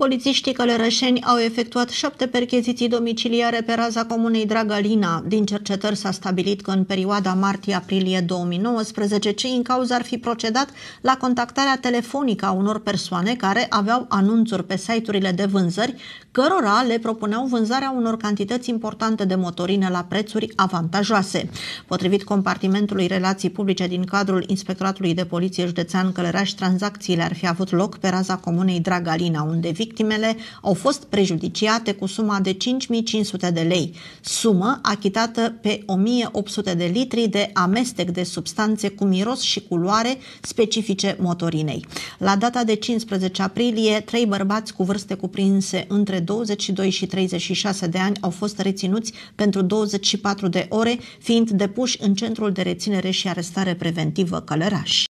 Polițiștii călărășeni au efectuat șapte percheziții domiciliare pe raza comunei Dragalina. Din cercetări s-a stabilit că în perioada martie-aprilie 2019 cei în cauză ar fi procedat la contactarea telefonică a unor persoane care aveau anunțuri pe site-urile de vânzări, cărora le propuneau vânzarea unor cantități importante de motorine la prețuri avantajoase. Potrivit compartimentului relații publice din cadrul Inspectoratului de Poliție Județean Călăraș, tranzacțiile ar fi avut loc pe raza comunei Dragalina, unde victimele victimele au fost prejudiciate cu suma de 5500 de lei, sumă achitată pe 1800 de litri de amestec de substanțe cu miros și culoare specifice motorinei. La data de 15 aprilie, trei bărbați cu vârste cuprinse între 22 și 36 de ani au fost reținuți pentru 24 de ore, fiind depuși în centrul de reținere și arestare preventivă Călăraș.